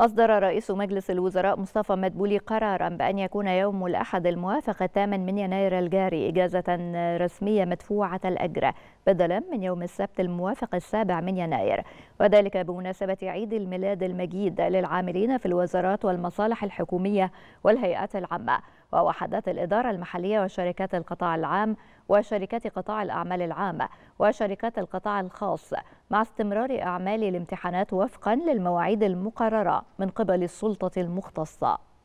أصدر رئيس مجلس الوزراء مصطفى مدبولي قرارا بأن يكون يوم الأحد الموافق الثامن من يناير الجاري إجازة رسمية مدفوعة الأجر بدلا من يوم السبت الموافق السابع من يناير وذلك بمناسبة عيد الميلاد المجيد للعاملين في الوزارات والمصالح الحكومية والهيئات العامة ووحدات الإدارة المحلية وشركات القطاع العام وشركات قطاع الأعمال العامة وشركات القطاع الخاص مع استمرار أعمال الامتحانات وفقا للمواعيد المقررة من قبل السلطة المختصة